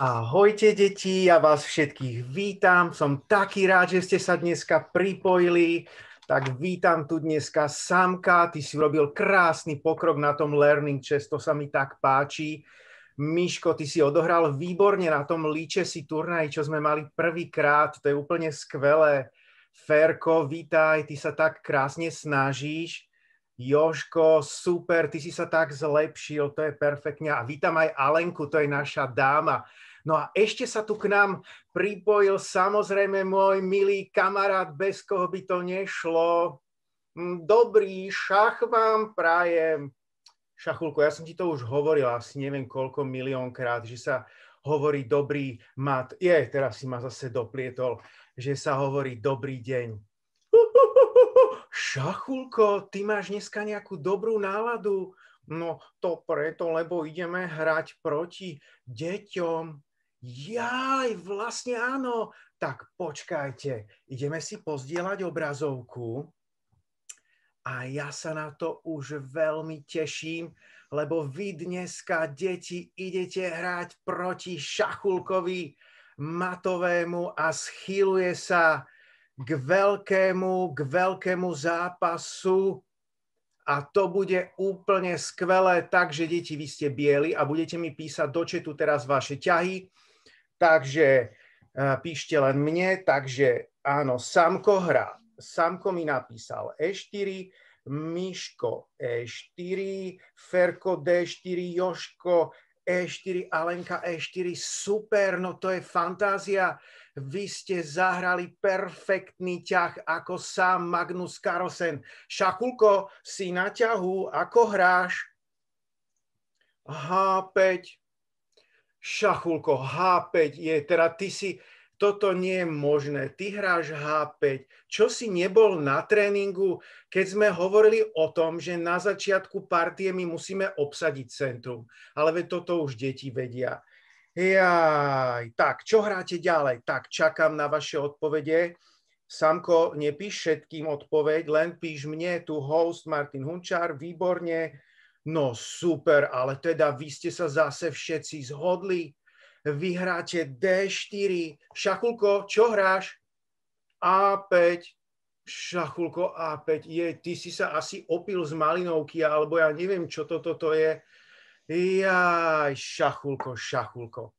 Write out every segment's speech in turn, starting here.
Ahojte deti, ja vás všetkých vítam. Som taký rád, že ste sa dneska pripojili. Tak vítam tu dneska Samka. Ty si urobil krásny pokrok na tom Learning Chess, to sa mi tak páči. Miško, ty si odohral výborne na tom líče si turnaj, čo sme mali prvýkrát. To je úplne skvelé. Ferko, vítaj, ty sa tak krásne snažíš. Joško, super, ty si sa tak zlepšil, to je perfektne. A vítam aj Alenku, to je naša dáma. No a ešte sa tu k nám pripojil samozrejme môj milý kamarát, bez koho by to nešlo. Hm, dobrý šach vám prajem. Šachulko, ja som ti to už hovoril asi neviem koľko miliónkrát, že sa hovorí dobrý mat. Je, teraz si ma zase doplietol, že sa hovorí dobrý deň. Šachulko, ty máš dneska nejakú dobrú náladu. No to preto, lebo ideme hrať proti deťom jaj, vlastne áno, tak počkajte, ideme si pozdieľať obrazovku a ja sa na to už veľmi teším, lebo vy dneska, deti, idete hrať proti šachulkovi Matovému a schýluje sa k veľkému, k veľkému zápasu a to bude úplne skvelé, takže deti, vy ste bieli a budete mi písať do četu teraz vaše ťahy, takže e, píšte len mne, takže áno, Samko hrá. Samko mi napísal E4, Miško E4, Ferko D4, Joško E4, Alenka E4, super, no to je fantázia. Vy ste zahrali perfektný ťah ako sám Magnus Karosen. Šakulko, si na ťahu, ako hráš? H5, šachulko, H5 je, teda ty si, toto nie je možné, ty hráš H5, čo si nebol na tréningu, keď sme hovorili o tom, že na začiatku partie my musíme obsadiť centrum, ale veď toto už deti vedia. Jaj, tak, čo hráte ďalej? Tak, čakám na vaše odpovede. Samko, nepíš všetkým odpoveď, len píš mne, tu host Martin Hunčár, výborne, No super, ale teda vy ste sa zase všetci zhodli. Vyhráte D4. Šakulko, čo hráš? A5. Šachulko A5. Je, ty si sa asi opil z malinovky, alebo ja neviem, čo toto to, to je. Jaj, šachulko, šachulko.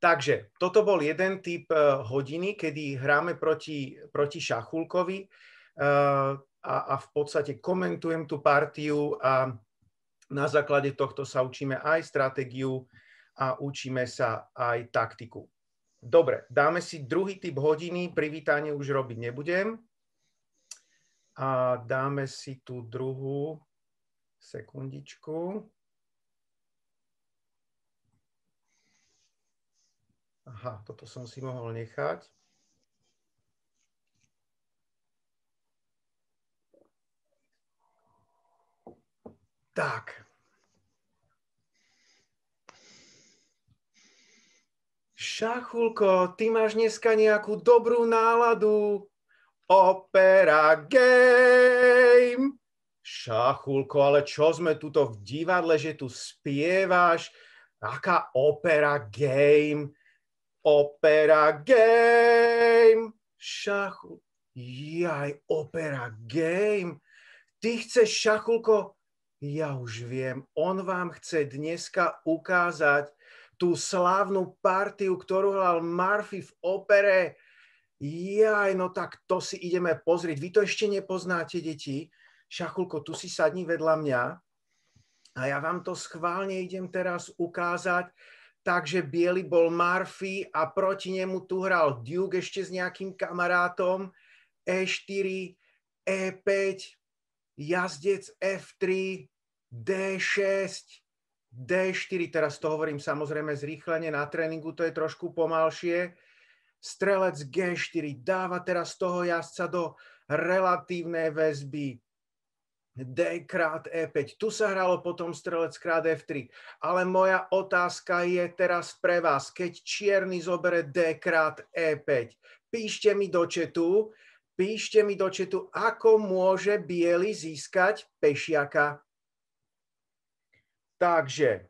Takže toto bol jeden typ eh, hodiny, kedy hráme proti, proti šachulkovi. Eh, a, a v podstate komentujem tú partiu a na základe tohto sa učíme aj stratégiu a učíme sa aj taktiku. Dobre, dáme si druhý typ hodiny, privítanie už robiť nebudem. A dáme si tú druhú sekundičku. Aha, toto som si mohol nechať. Tak. Šachulko, ty máš dneska nejakú dobrú náladu. Opera game. Šachulko, ale čo sme tuto v divadle, že tu spievaš? Aká opera game? Opera game. Šachul. Jaj, opera game. Ty chceš, Šachulko, ja už viem, on vám chce dneska ukázať tú slávnu partiu, ktorú hral Murphy v opere. Jaj, no tak to si ideme pozrieť. Vy to ešte nepoznáte, deti. Šachulko, tu si sadni vedľa mňa a ja vám to schválne idem teraz ukázať. Takže biely bol Murphy a proti nemu tu hral Duke ešte s nejakým kamarátom. E4, E5, jazdec F3, D6, D4, teraz to hovorím samozrejme zrýchlenie na tréningu, to je trošku pomalšie. Strelec G4 dáva teraz toho jazdca do relatívnej väzby D krát E5. Tu sa hralo potom strelec krát F3. Ale moja otázka je teraz pre vás. Keď čierny zobere D krát E5, píšte mi do četu, píšte mi do četu, ako môže biely získať pešiaka. Takže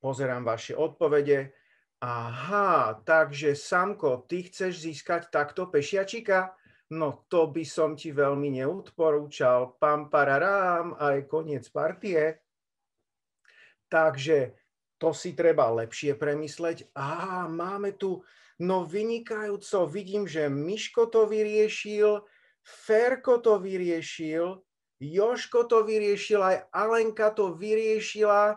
pozerám vaše odpovede. Aha, takže Samko, ty chceš získať takto pešiačika? No to by som ti veľmi neodporúčal. Pam pararám, aj koniec partie. Takže to si treba lepšie premysleť. Á, máme tu, no vynikajúco, vidím, že Miško to vyriešil, Ferko to vyriešil, Joško to vyriešila, aj Alenka to vyriešila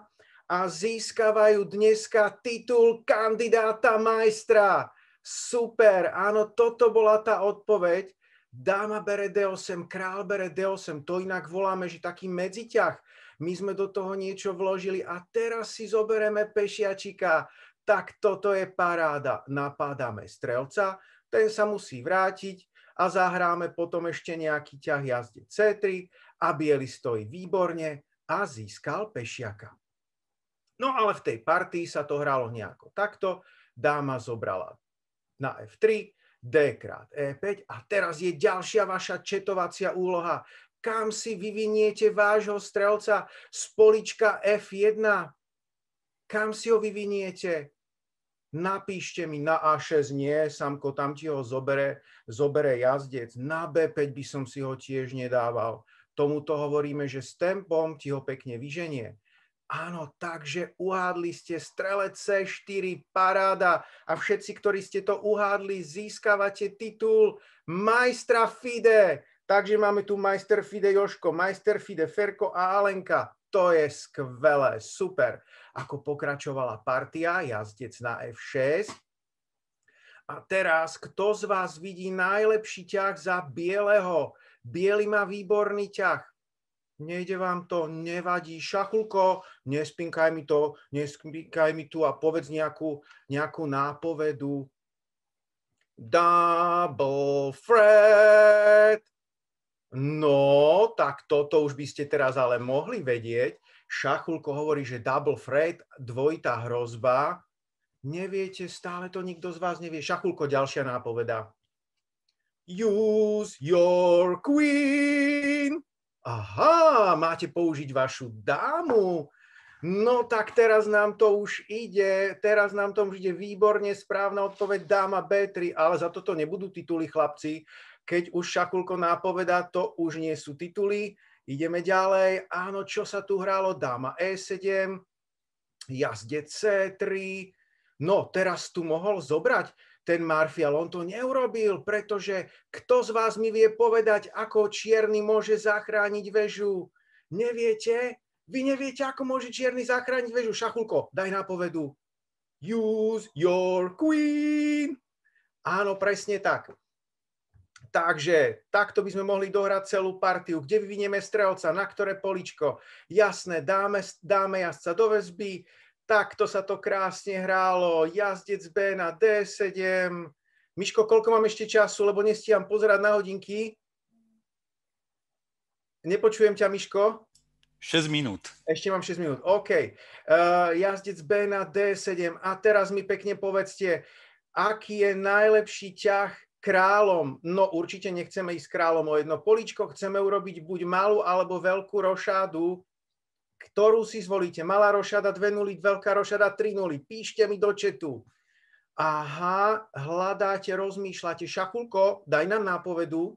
a získavajú dneska titul kandidáta majstra. Super, áno, toto bola tá odpoveď. Dáma bere D8, král bere D8, to inak voláme, že taký medziťah. My sme do toho niečo vložili a teraz si zobereme pešiačika. Tak toto je paráda. Napádame strelca, ten sa musí vrátiť a zahráme potom ešte nejaký ťah jazde C3 a biely stojí výborne a získal pešiaka. No ale v tej partii sa to hralo nejako takto. Dáma zobrala na F3, D krát E5 a teraz je ďalšia vaša četovacia úloha. Kam si vyviniete vášho strelca z polička F1? Kam si ho vyviniete? Napíšte mi na A6, nie, samko, tam ti ho zobere, zobere jazdec. Na B5 by som si ho tiež nedával Tomuto hovoríme, že s tempom ti ho pekne vyženie. Áno, takže uhádli ste strelec C4, paráda a všetci, ktorí ste to uhádli, získavate titul majstra FIDE. Takže máme tu majster FIDE Joško, majster FIDE Ferko a Alenka. To je skvelé, super. Ako pokračovala partia, jazdec na F6. A teraz, kto z vás vidí najlepší ťah za bieleho? Bielý má výborný ťah. Nejde vám to, nevadí, šachulko, nespinkaj mi to, nespinkaj mi tu a povedz nejakú, nejakú nápovedu. Double fret. No, tak toto už by ste teraz ale mohli vedieť. Šachulko hovorí, že double fret, dvojitá hrozba. Neviete, stále to nikto z vás nevie. Šachulko, ďalšia nápoveda. Use your queen. Aha, máte použiť vašu dámu. No tak teraz nám to už ide, teraz nám to už ide výborne, správna odpoveď dáma B3, ale za toto nebudú tituly chlapci. Keď už Šakulko nápoveda, to už nie sú tituly. Ideme ďalej. Áno, čo sa tu hrálo Dáma E7, Jazde C3. No, teraz tu mohol zobrať ten Murphy, ale on to neurobil, pretože kto z vás mi vie povedať, ako čierny môže zachrániť väžu? Neviete? Vy neviete, ako môže čierny zachrániť väžu? Šachulko, daj nápovedu. Use your queen. Áno, presne tak. Takže takto by sme mohli dohrať celú partiu. Kde vyvinieme strelca, na ktoré poličko? Jasné, dáme, dáme jazdca do väzby, takto sa to krásne hrálo, jazdec B na D7. Miško, koľko mám ešte času, lebo nestíham pozerať na hodinky? Nepočujem ťa, Miško. 6 minút. Ešte mám 6 minút, OK. Uh, jazdec B na D7. A teraz mi pekne povedzte, aký je najlepší ťah kráľom. No určite nechceme ísť kráľom o jedno políčko, chceme urobiť buď malú alebo veľkú rošádu ktorú si zvolíte. Malá rošada 2.0, veľká rošada 3.0. Píšte mi do četu. Aha, hľadáte, rozmýšľate. Šakulko, daj nám nápovedu.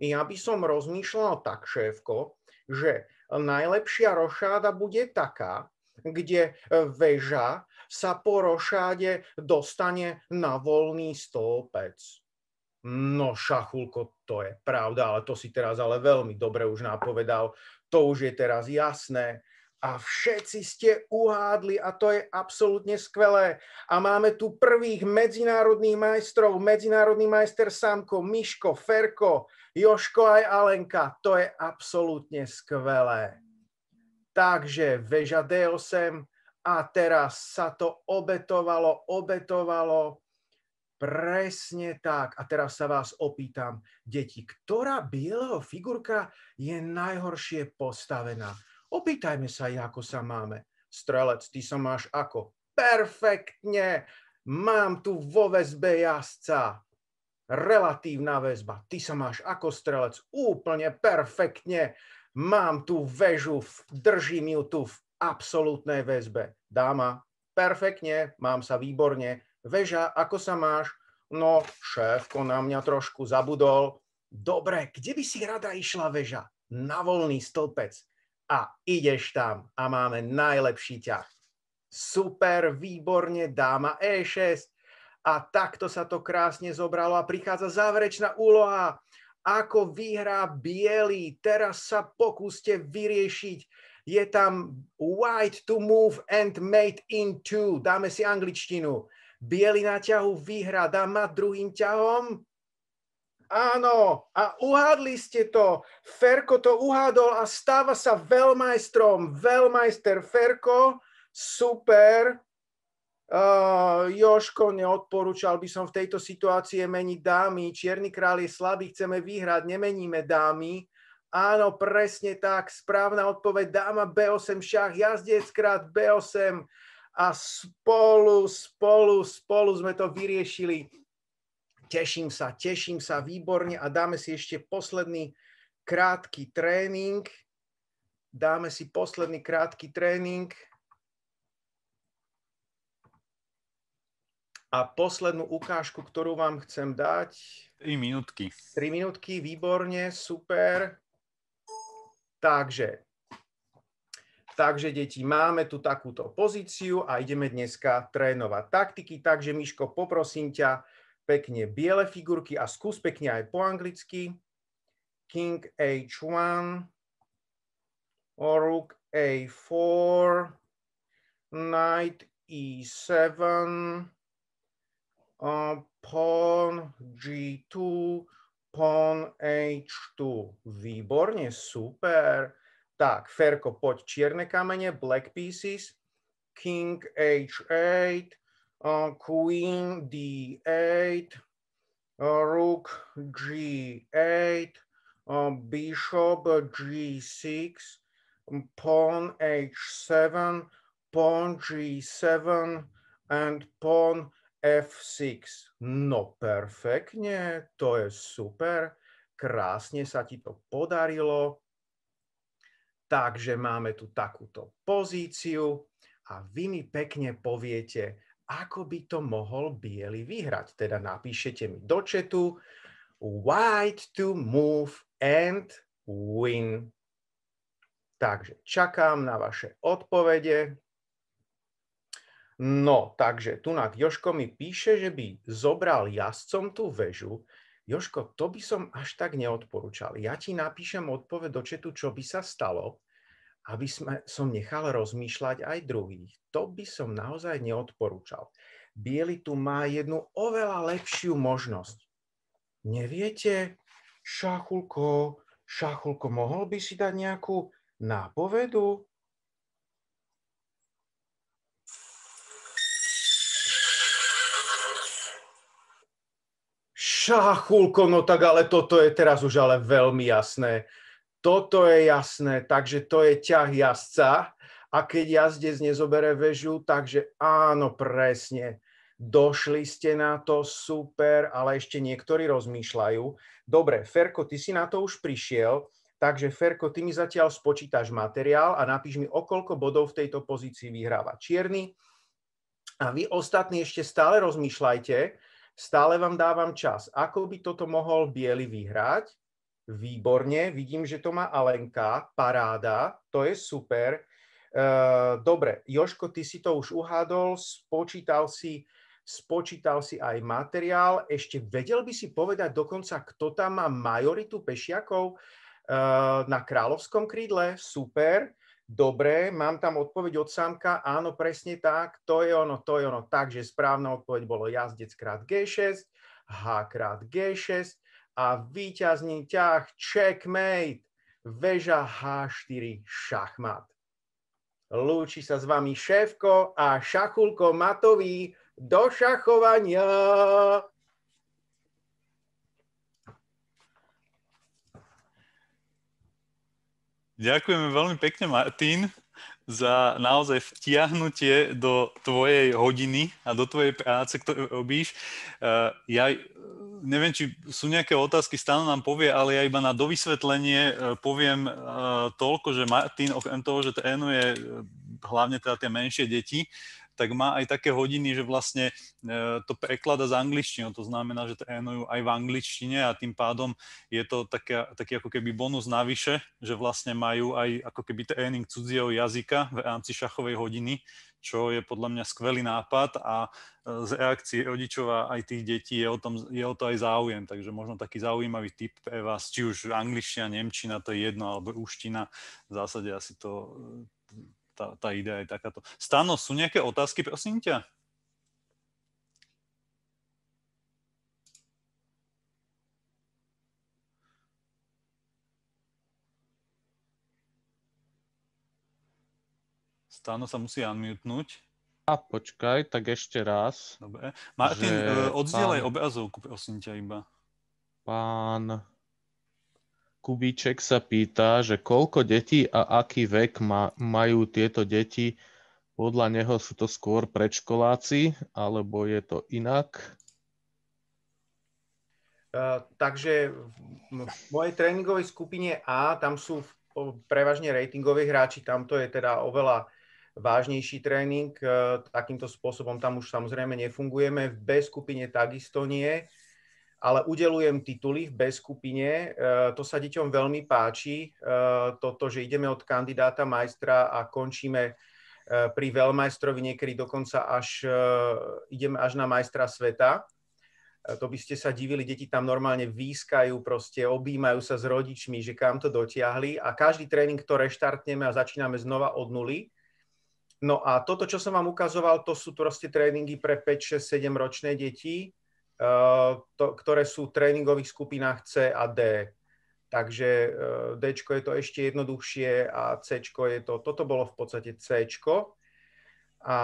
Ja by som rozmýšľal tak, šéfko, že najlepšia rošáda bude taká, kde väža sa po rošáde dostane na voľný stĺpec. No, šachulko, to je pravda, ale to si teraz ale veľmi dobre už napovedal to už je teraz jasné. A všetci ste uhádli a to je absolútne skvelé. A máme tu prvých medzinárodných majstrov, medzinárodný majster Samko, Miško, Ferko, Joško aj Alenka. To je absolútne skvelé. Takže veža D8 a teraz sa to obetovalo, obetovalo Presne tak. A teraz sa vás opýtam, deti, ktorá bieleho figurka je najhoršie postavená? Opýtajme sa, ako sa máme. Strelec, ty sa máš ako? Perfektne! Mám tu vo väzbe jazdca. Relatívna väzba. Ty sa máš ako strelec? Úplne perfektne. Mám tu väžu, držím ju tu v absolútnej väzbe. Dáma, perfektne, mám sa výborne Veža, ako sa máš? No, šéfko na mňa trošku zabudol. Dobre, kde by si rada išla veža? Na voľný stĺpec. A ideš tam a máme najlepší ťah. Super, výborne, dáma E6. A takto sa to krásne zobralo a prichádza záverečná úloha. Ako vyhrá biely, teraz sa pokúste vyriešiť. Je tam white to move and mate in two. Dáme si angličtinu Bielý na ťahu vyhrá, dá druhým ťahom. Áno, a uhádli ste to. Ferko to uhádol a stáva sa veľmajstrom. Veľmajster Ferko, super. Uh, Joško, neodporúčal by som v tejto situácii meniť dámy. Čierny král je slabý, chceme vyhrať, nemeníme dámy. Áno, presne tak, správna odpoveď, dáma B8, šach, jazdec krát B8, a spolu, spolu, spolu sme to vyriešili. Teším sa, teším sa výborne a dáme si ešte posledný krátky tréning. Dáme si posledný krátky tréning. A poslednú ukážku, ktorú vám chcem dať. 3 minútky. 3 minútky, výborne, super. Takže Takže deti, máme tu takúto pozíciu a ideme dneska trénovať taktiky. Takže Miško, poprosím ťa pekne biele figurky a skús pekne aj po anglicky. King H1, Rook A4, Knight E7, uh, Pawn G2, Pawn H2. Výborne, super. Tak, Ferko, poď. Čierne kamene, Black Pieces, King H8, uh, Queen D8, uh, Rook G8, uh, Bishop G6, Pawn H7, Pawn G7 and Pawn F6. No perfektne, to je super. Krásne sa ti to podarilo. Takže máme tu takúto pozíciu a vy mi pekne poviete, ako by to mohol biely vyhrať. Teda napíšete mi do četu white to move and win. Takže čakám na vaše odpovede. No, takže tu Joško mi píše, že by zobral jazdcom tú väžu, Joško, to by som až tak neodporúčal. Ja ti napíšem odpoveď do četu, čo by sa stalo, aby sme, som nechal rozmýšľať aj druhých. To by som naozaj neodporúčal. Bieli tu má jednu oveľa lepšiu možnosť. Neviete, šachulko, šachulko, mohol by si dať nejakú nápovedu? šachulko, no tak ale toto je teraz už ale veľmi jasné. Toto je jasné, takže to je ťah jazdca. A keď jazdec nezobere väžu, takže áno, presne. Došli ste na to, super, ale ešte niektorí rozmýšľajú. Dobre, Ferko, ty si na to už prišiel, takže Ferko, ty mi zatiaľ spočítaš materiál a napíš mi, o koľko bodov v tejto pozícii vyhráva Čierny. A vy ostatní ešte stále rozmýšľajte, Stále vám dávam čas. Ako by toto mohol biely vyhrať? Výborne, vidím, že to má Alenka, paráda, to je super. E, dobre, Joško, ty si to už uhádol, spočítal si, spočítal si aj materiál. Ešte vedel by si povedať dokonca, kto tam má majoritu pešiakov e, na kráľovskom krídle? Super. Dobre, mám tam odpoveď od Samka, áno, presne tak, to je ono, to je ono. Takže správna odpoveď bolo jazdec krát G6, H krát G6 a výťazný ťah checkmate, väža H4 šachmat. Lúči sa s vami šéfko a šachulko Matový do šachovania. Ďakujeme veľmi pekne, Martin, za naozaj vtiahnutie do tvojej hodiny a do tvojej práce, ktorú robíš. E, ja neviem, či sú nejaké otázky, stále nám povie, ale ja iba na dovysvetlenie e, poviem e, toľko, že Martin, okrem toho, že trénuje hlavne teda tie menšie deti, tak má aj také hodiny, že vlastne e, to preklada z angličtiny, to znamená, že trénujú aj v angličtine a tým pádom je to také, taký ako keby bonus navyše, že vlastne majú aj ako keby tréning cudzieho jazyka v rámci šachovej hodiny, čo je podľa mňa skvelý nápad a e, z reakcie rodičov a aj tých detí je o, tom, je o to aj záujem. Takže možno taký zaujímavý typ pre vás, či už angličtina, nemčina, to je jedno, alebo úština, V zásade asi to tá, tá idea je takáto. Stano, sú nejaké otázky, prosím ťa? Stano sa musí unmutnúť. A počkaj, tak ešte raz. Dobre. Martin, eh, oddielaj pán... obrazovku, prosím ťa iba. Pán Kubíček sa pýta, že koľko detí a aký vek ma, majú tieto deti. Podľa neho sú to skôr predškoláci, alebo je to inak? Uh, takže v mojej tréningovej skupine A, tam sú prevažne ratingoví hráči, tamto je teda oveľa vážnejší tréning. E, takýmto spôsobom tam už samozrejme nefungujeme. V B skupine takisto nie ale udelujem tituly v B skupine. E, to sa deťom veľmi páči, e, toto, že ideme od kandidáta majstra a končíme e, pri veľmajstrovi, niekedy dokonca až ideme až na majstra sveta. To by ste sa divili, deti tam normálne výskajú, proste objímajú sa s rodičmi, že kam to dotiahli a každý tréning to reštartneme a začíname znova od nuly. No a toto, čo som vám ukazoval, to sú proste tréningy pre 5, 6, 7 ročné deti Eh, to, ktoré sú v tréningových skupinách C a D. Takže eh, D je to ešte jednoduchšie a C je to, toto bolo v podstate C. A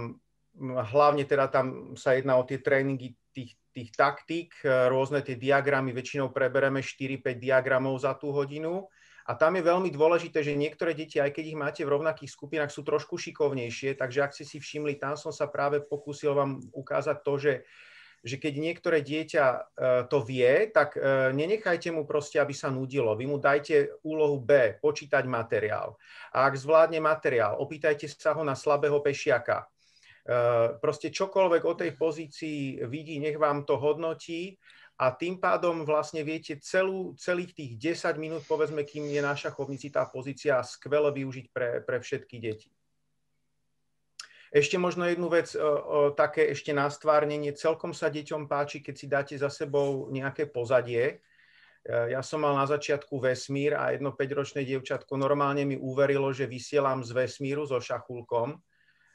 mm, hlavne teda tam sa jedná o tie tréningy tých, tých taktík, eh, rôzne tie diagramy, väčšinou prebereme 4-5 diagramov za tú hodinu. A tam je veľmi dôležité, že niektoré deti, aj keď ich máte v rovnakých skupinách, sú trošku šikovnejšie, takže ak ste si všimli, tam som sa práve pokúsil vám ukázať to, že uh, že keď niektoré dieťa e, to vie, tak e, nenechajte mu proste, aby sa nudilo. Vy mu dajte úlohu B, počítať materiál. A ak zvládne materiál, opýtajte sa ho na slabého pešiaka. E, proste čokoľvek o tej pozícii vidí, nech vám to hodnotí a tým pádom vlastne viete celú, celých tých 10 minút, povedzme, kým je naša chovnici tá pozícia, skvele využiť pre, pre všetky deti. Ešte možno jednu vec, také ešte nastvárnenie. Celkom sa deťom páči, keď si dáte za sebou nejaké pozadie. E, ja som mal na začiatku vesmír a jedno 5-ročné dievčatko normálne mi uverilo, že vysielam z vesmíru so šachulkom.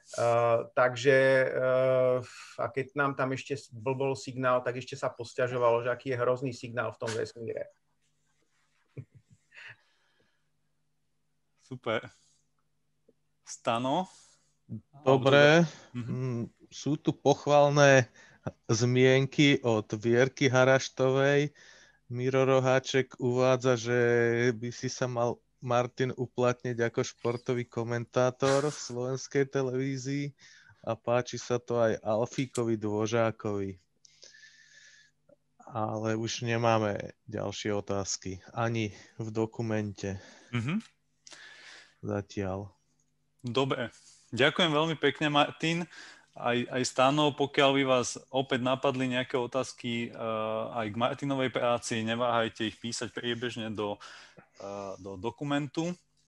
Uh, takže uh, a keď nám tam ešte blbol signál, tak ešte sa posťažovalo, že aký je hrozný signál v tom vesmíre. Super. Stano? Dobre, mhm. mm, sú tu pochvalné zmienky od Vierky Haraštovej. Miro Roháček uvádza, že by si sa mal Martin uplatniť ako športový komentátor v slovenskej televízii a páči sa to aj Alfíkovi Dvožákovi. Ale už nemáme ďalšie otázky, ani v dokumente. Mm-hmm. Zatiaľ. Dobre, Ďakujem veľmi pekne, Martin. Aj, aj stáno, pokiaľ by vás opäť napadli nejaké otázky uh, aj k Martinovej práci, neváhajte ich písať priebežne do, uh, do dokumentu.